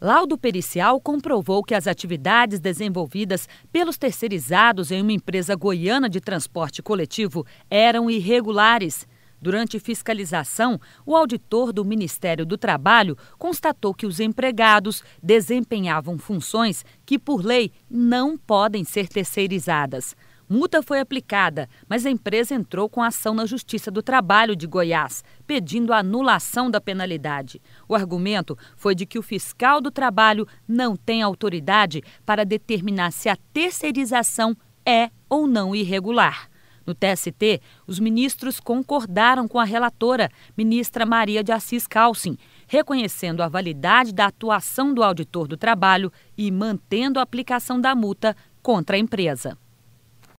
Laudo pericial comprovou que as atividades desenvolvidas pelos terceirizados em uma empresa goiana de transporte coletivo eram irregulares. Durante fiscalização, o auditor do Ministério do Trabalho constatou que os empregados desempenhavam funções que, por lei, não podem ser terceirizadas. Multa foi aplicada, mas a empresa entrou com ação na Justiça do Trabalho de Goiás, pedindo a anulação da penalidade. O argumento foi de que o fiscal do trabalho não tem autoridade para determinar se a terceirização é ou não irregular. No TST, os ministros concordaram com a relatora, ministra Maria de Assis Calcin, reconhecendo a validade da atuação do auditor do trabalho e mantendo a aplicação da multa contra a empresa.